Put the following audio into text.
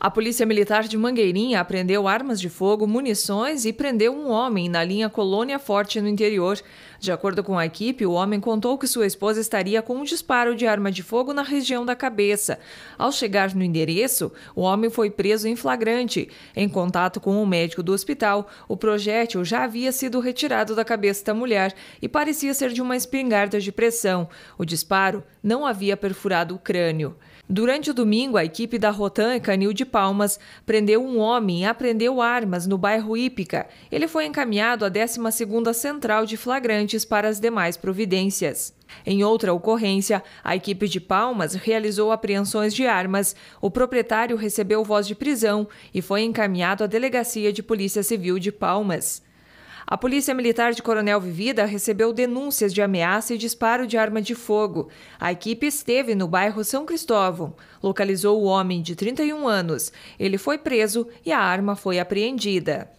A Polícia Militar de Mangueirinha apreendeu armas de fogo, munições e prendeu um homem na linha Colônia Forte no interior. De acordo com a equipe, o homem contou que sua esposa estaria com um disparo de arma de fogo na região da cabeça. Ao chegar no endereço, o homem foi preso em flagrante. Em contato com o um médico do hospital, o projétil já havia sido retirado da cabeça da mulher e parecia ser de uma espingarda de pressão. O disparo não havia perfurado o crânio. Durante o domingo, a equipe da Rotan e Canil de Palmas prendeu um homem e apreendeu armas no bairro Ípica. Ele foi encaminhado à 12ª Central de Flagrantes para as demais providências. Em outra ocorrência, a equipe de Palmas realizou apreensões de armas. O proprietário recebeu voz de prisão e foi encaminhado à Delegacia de Polícia Civil de Palmas. A Polícia Militar de Coronel Vivida recebeu denúncias de ameaça e disparo de arma de fogo. A equipe esteve no bairro São Cristóvão, localizou o homem de 31 anos. Ele foi preso e a arma foi apreendida.